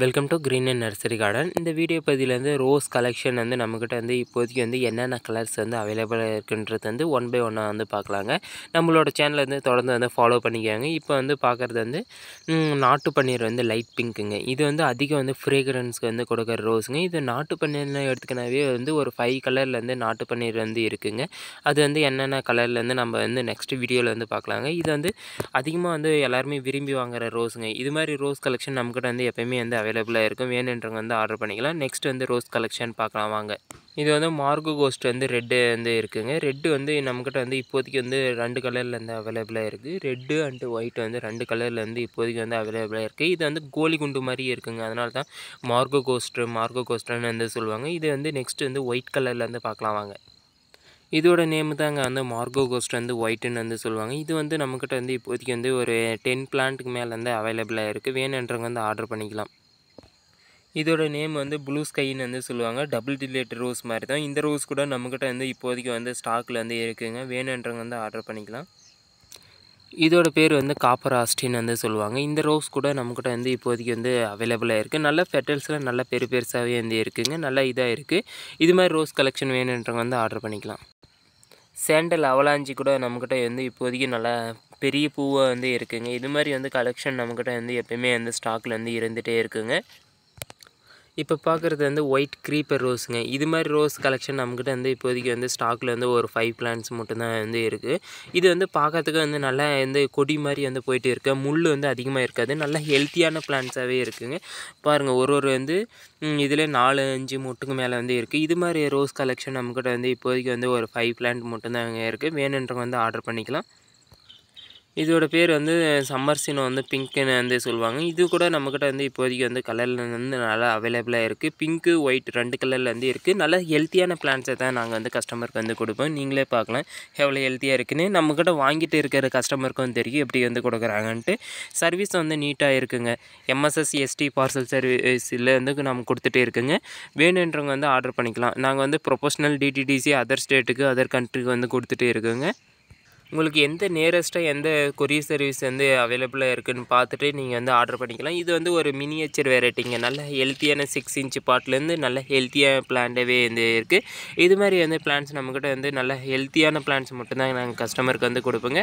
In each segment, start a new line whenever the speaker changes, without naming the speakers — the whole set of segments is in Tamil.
welcome to green and nursery garden இந்த வீடியோ பதிவில் ரோஸ் கலெக்ஷன் வந்து நம்மக்கிட்ட வந்து இப்போதைக்கு வந்து என்னென்ன கலர்ஸ் வந்து அவைலபிளாக இருக்குன்றது வந்து ஒன் பை ஒன்னாக வந்து பார்க்கலாங்க நம்மளோட சேனலில் வந்து தொடர்ந்து வந்து ஃபாலோ பண்ணிக்காங்க இப்போ வந்து பார்க்குறது வந்து நாட்டு பன்னீர் வந்து லைட் பிங்க்குங்க இது வந்து அதிகம் வந்து ஃப்ரேக்ரன்ஸ்க்கு வந்து கொடுக்குற ரோஸுங்க இது நாட்டு பன்னீர்னு எடுத்துக்கினாவே வந்து ஒரு ஃபைவ் கலர்லேருந்து நாட்டு பன்னீர் வந்து இருக்குங்க அது வந்து என்னென்ன கலர்லேருந்து நம்ம வந்து நெக்ஸ்ட் வீடியோவில் வந்து பார்க்கலாங்க இது வந்து அதிகமாக வந்து எல்லாருமே விரும்பி வாங்குகிற ரோஸுங்க இது மாதிரி ரோஸ் கலெக்ஷன் நம்மக்கிட்ட வந்து எப்போயுமே வந்து அவைலபிளாக இருக்கும் வேணுன்றவங்க வந்து ஆர்டர் பண்ணிக்கலாம் நெக்ஸ்ட் வந்து ரோஸ் கலெக்ஷன் பார்க்கலாம் வாங்க இது வந்து மார்கோ கோஸ்ட் வந்து ரெட்டு வந்து இருக்குதுங்க ரெட்டு வந்து நம்மக்கிட்ட வந்து இப்போதைக்கு வந்து ரெண்டு கலரில் வந்து அவைலபிளாக இருக்குது ரெட்டு அண்டு ஒயிட் வந்து ரெண்டு கலரில் வந்து இப்போதைக்கு வந்து அவைலபிளாக இருக்குது இது வந்து கோலி குண்டு மாதிரி இருக்குங்க அதனால தான் மார்கோ கோஸ்ட்டு மார்கோ கோஸ்ட்டுன்னு வந்து சொல்லுவாங்க இது வந்து நெக்ஸ்ட் வந்து ஒயிட் கலரில் வந்து பார்க்கலாம் வாங்க இதோட நேம் தாங்க வந்து மார்கோ கோஸ்ட் வந்து ஒயிட்டுன்னு வந்து சொல்லுவாங்க இது வந்து நம்மக்கிட்ட வந்து இப்போதைக்கு வந்து ஒரு டென் பிளான்ட்டுக்கு மேலே வந்து அவைலபிளாக இருக்குது வேணுன்றவங்க வந்து ஆர்டர் பண்ணிக்கலாம் இதோட நேம் வந்து ப்ளூ ஸ்கைன்னு வந்து சொல்லுவாங்க டபுள் டிலேட் ரோஸ் மாதிரி தான் இந்த ரோஸ் கூட நம்மக்கிட்ட வந்து இப்போதைக்கு வந்து ஸ்டாக்கில் வந்து இருக்குதுங்க வேணுன்றவங்க வந்து ஆர்டர் பண்ணிக்கலாம் இதோட பேர் வந்து காப்பர் ஆஸ்டின்னு வந்து சொல்லுவாங்க இந்த ரோஸ் கூட நம்மக்கிட்ட வந்து இப்போதைக்கு வந்து அவைலபிளாக இருக்குது நல்ல ஃபெட்டல்ஸ்லாம் நல்ல பெரு பெருசாகவே வந்து இருக்குதுங்க நல்ல இதாக இருக்குது இது மாதிரி ரோஸ் கலெக்ஷன் வேணுன்றவங்க வந்து ஆர்டர் பண்ணிக்கலாம் சேண்டல் அவலாஞ்சி கூட நம்மக்கிட்ட வந்து இப்போதைக்கு நல்லா பெரிய பூவாக வந்து இருக்குதுங்க இது மாதிரி வந்து கலெக்ஷன் நம்மக்கிட்ட வந்து எப்பயுமே வந்து ஸ்டாக்கில் வந்து இருந்துகிட்டே இருக்குங்க இப்போ பார்க்குறது வந்து ஒயிட் க்ரீப்பர் ரோஸுங்க இது மாதிரி ரோஸ் கலெக்ஷன் நம்மக்கிட்ட வந்து இப்போதைக்கு வந்து ஸ்டாக்கில் வந்து ஒரு ஃபைவ் பிளான்ஸ் மட்டும்தான் வந்து இருக்குது இது வந்து பார்க்கறதுக்கு வந்து நல்லா வந்து கொடி மாதிரி வந்து போயிட்டு இருக்குது முள் வந்து அதிகமாக இருக்காது நல்லா ஹெல்த்தியான பிளான்ஸாகவே இருக்குதுங்க பாருங்கள் ஒரு ஒரு வந்து இதில் நாலு அஞ்சு மொட்டுக்கு மேலே வந்து இருக்குது இது மாதிரி ரோஸ் கலெக்ஷன் நம்மக்கிட்ட வந்து இப்போதைக்கு வந்து ஒரு ஃபைவ் பிளான்ட் மட்டும்தாங்க இருக்குது வேணுன்றவங்க வந்து ஆர்டர் பண்ணிக்கலாம் இதோட பேர் வந்து சம்மர் சீனோ வந்து பிங்க்குன்னு வந்து சொல்லுவாங்க இது கூட நம்மக்கிட்ட வந்து இப்போதைக்கு வந்து கலரில் வந்து நல்லா அவைலபிளாக இருக்குது பிங்க்கு ஒயிட் ரெண்டு கலரில் வந்து இருக்குது நல்லா ஹெல்த்தியான பிளான்ஸை தான் நாங்கள் வந்து கஸ்டமருக்கு வந்து கொடுப்போம் நீங்களே பார்க்கலாம் எவ்வளோ ஹெல்த்தியாக இருக்குன்னு நம்மக்கிட்ட வாங்கிட்டு இருக்கிற கஸ்டமருக்கும் தெரியும் எப்படி வந்து கொடுக்குறாங்கன்ட்டு சர்வீஸ் வந்து நீட்டாக இருக்குங்க எம்எஸ்எஸ் எஸ்டி பார்சல் சர்வீஸில் வந்து நம்ம கொடுத்துட்டே இருக்குங்க வேணுன்றவங்க வந்து ஆர்டர் பண்ணிக்கலாம் நாங்கள் வந்து ப்ரொஃபஷனல் டிடிடிசி அதர் ஸ்டேட்டுக்கு அதர் கண்ட்ரிக்கு வந்து கொடுத்துட்டே இருக்குங்க உங்களுக்கு எந்த நேரஸ்ட்டாக எந்த கொரியர் சர்வீஸ் வந்து அவைலபிளாக இருக்குதுன்னு பார்த்துட்டு நீங்கள் வந்து ஆர்டர் பண்ணிக்கலாம் இது வந்து ஒரு மினியேச்சர் வெரைட்டிங்க நல்ல ஹெல்த்தியான சிக்ஸ் இன்ச் பாட்லேருந்து நல்ல ஹெல்த்தியான பிளான்டாகவே வந்து இருக்குது இது மாதிரி வந்து பிளான்ஸ் நம்மக்கிட்ட வந்து நல்ல ஹெல்த்தியான பிளான்ஸ் மட்டும்தான் நாங்கள் கஸ்டமருக்கு வந்து கொடுப்போங்க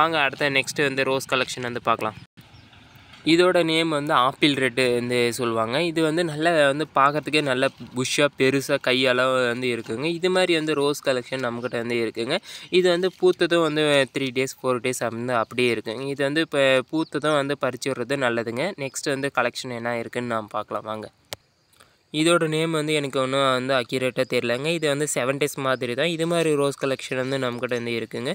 வாங்க அடுத்த நெக்ஸ்ட்டு வந்து ரோஸ் கலெக்ஷன் வந்து பார்க்கலாம் இதோட நேம் வந்து ஆப்பிள் ரெட்டு வந்து சொல்லுவாங்க இது வந்து நல்ல வந்து பார்க்குறதுக்கே நல்ல புஷ்ஷாக பெருசாக கையளவு வந்து இருக்குங்க இது மாதிரி வந்து ரோஸ் கலெக்ஷன் நம்மக்கிட்ட வந்து இருக்குதுங்க இது வந்து பூத்ததும் வந்து த்ரீ டேஸ் ஃபோர் டேஸ் வந்து அப்படியே இருக்குங்க இது வந்து இப்போ பூத்ததும் வந்து பறிச்சு விட்றது நல்லதுங்க நெக்ஸ்ட் வந்து கலெக்ஷன் என்ன இருக்குதுன்னு நாம் பார்க்கலாம் வாங்க இதோட நேம் வந்து எனக்கு ஒன்றும் வந்து அக்யூரேட்டாக தெரிலங்க இது வந்து செவன் டேஸ் மாதிரி தான் இது மாதிரி ரோஸ் கலெக்ஷன் வந்து நம்மகிட்ட வந்து இருக்குங்க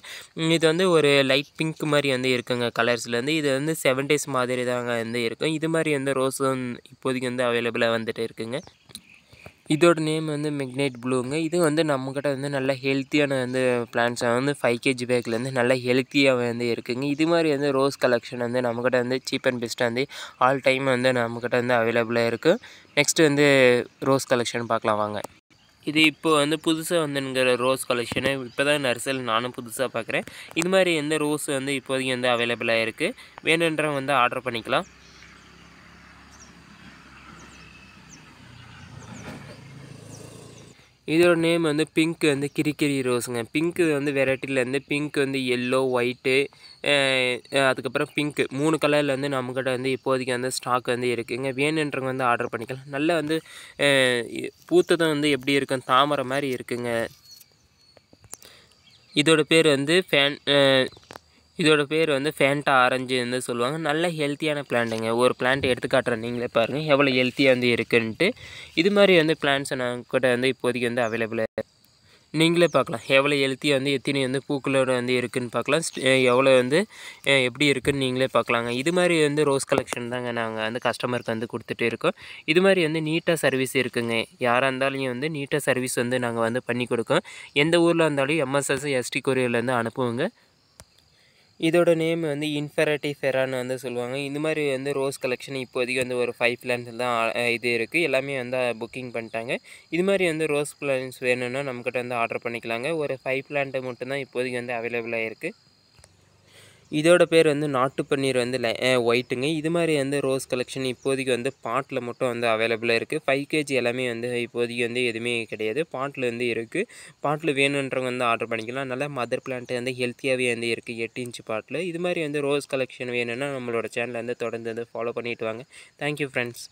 இது வந்து ஒரு லைட் பிங்க் மாதிரி வந்து இருக்குங்க கலர்ஸ்லேருந்து இது வந்து செவன் டேஸ் மாதிரி தாங்க வந்து இருக்கும் இது மாதிரி வந்து ரோஸும் இப்போதைக்கு வந்து அவைலபிளாக வந்துட்டு இருக்குங்க இதோட நேம் வந்து மெக்னேட் ப்ளூங்க இது வந்து நம்மக்கிட்ட வந்து நல்ல ஹெல்த்தியான வந்து பிளான்ஸாக வந்து ஃபைவ் கேஜி பேக்லேருந்து நல்ல ஹெல்த்தியாக வந்து இருக்குங்க இது மாதிரி வந்து ரோஸ் கலெக்ஷன் வந்து நம்மக்கிட்ட வந்து சீப் அண்ட் பெஸ்ட்டாக வந்து ஆல் டைம் வந்து நம்மக்கிட்ட வந்து அவைலபிளாக இருக்குது நெக்ஸ்ட்டு வந்து ரோஸ் கலெக்ஷன் பார்க்கலாம் வாங்க இது இப்போ வந்து புதுசாக வந்துங்கிற ரோஸ் கலெக்ஷனு இப்போ தான் நர்சல் நானும் புதுசாக பார்க்குறேன் இது மாதிரி எந்த ரோஸ் வந்து இப்போதைக்கு வந்து அவைலபிளாக இருக்குது வேணுன்றவங்க வந்து ஆர்டர் பண்ணிக்கலாம் இதோட நேம் வந்து பிங்க் வந்து கிரிக்கிரி ரோஸுங்க பிங்க்கு வந்து வெரைட்டிலேருந்து பிங்க் வந்து எல்லோ ஒயிட்டு அதுக்கப்புறம் பிங்க்கு மூணு கலரில் வந்து நம்மக்கிட்ட வந்து இப்போதைக்கு வந்து ஸ்டாக் வந்து இருக்குதுங்க வேணுன்றவங்க வந்து ஆர்டர் பண்ணிக்கலாம் நல்லா வந்து பூத்ததும் வந்து எப்படி இருக்கும் தாமரை மாதிரி இருக்குங்க இதோட பேர் வந்து ஃபேன் இதோட பேர் வந்து ஃபேண்டா ஆரஞ்சு வந்து சொல்லுவாங்க நல்ல ஹெல்த்தியான பிளான்ட்டுங்க ஒரு பிளான்ட் எடுத்து காட்டுறேன் நீங்களே பாருங்கள் எவ்வளோ ஹெல்த்தியாக வந்து இருக்குன்ட்டு இது மாதிரி வந்து பிளான்ட்ஸ் நாங்கள் கூட வந்து இப்போதைக்கு வந்து அவைலபிளாக நீங்களே பார்க்கலாம் எவ்வளோ எழுத்தி வந்து எத்தனை வந்து பூக்களோட வந்து இருக்குதுன்னு பார்க்கலாம் எவ்வளோ வந்து எப்படி இருக்குதுன்னு நீங்களே பார்க்கலாங்க இது மாதிரி வந்து ரோஸ் கலெக்ஷன் தாங்க நாங்கள் வந்து கஸ்டமருக்கு வந்து கொடுத்துட்டு இருக்கோம் இது மாதிரி வந்து நீட்டாக சர்வீஸ் இருக்குங்க யாராக இருந்தாலும் வந்து நீட்டாக சர்வீஸ் வந்து நாங்கள் வந்து பண்ணி கொடுக்கோம் எந்த ஊரில் இருந்தாலும் எம்எஸ்எஸ் எஸ்டி கொரியர்லேருந்து அனுப்புவோங்க இதோட நேம் வந்து இன்ஃபெரட்டி ஃபெரான்னு வந்து சொல்லுவாங்க இந்த மாதிரி வந்து ரோஸ் கலெக்ஷன் இப்போதைக்கு வந்து ஒரு ஃபைவ் பிளான்ஸ் தான் இது இருக்குது எல்லாமே வந்து புக்கிங் பண்ணிட்டாங்க இது மாதிரி வந்து ரோஸ் பிளான்ஸ் வேணும்னா நம்மக்கிட்ட வந்து ஆர்டர் பண்ணிக்கலாங்க ஒரு ஃபைவ் பிளான்ட்டு மட்டும்தான் இப்போதைக்கு வந்து அவைலபிளாக இருக்குது இதோட பேர் வந்து நாட்டு பன்னீர் வந்து ஒயிட்டுங்க இது மாதிரி வந்து ரோஸ் கலெக்ஷன் இப்போதைக்கு வந்து பாட்டில் மட்டும் வந்து அவைலபிளாக இருக்குது ஃபைவ் கேஜி எல்லாமே வந்து இப்போதைக்கு வந்து எதுவுமே கிடையாது பாட்டில் வந்து இருக்குது பாட்டில் வேணுன்றவங்க வந்து ஆர்டர் பண்ணிக்கலாம் நல்லா மதர் பிளான்ட்டு வந்து ஹெல்த்தியாகவே வந்து இருக்குது எட்டு இன்ச்சு பாட்டில் இது மாதிரி வந்து ரோஸ் கலெக்ஷன் வேணும்னா நம்மளோட சேனலை வந்து தொடர்ந்து வந்து ஃபாலோ பண்ணிவிட்டு வாங்க தேங்க்யூ ஃப்ரெண்ட்ஸ்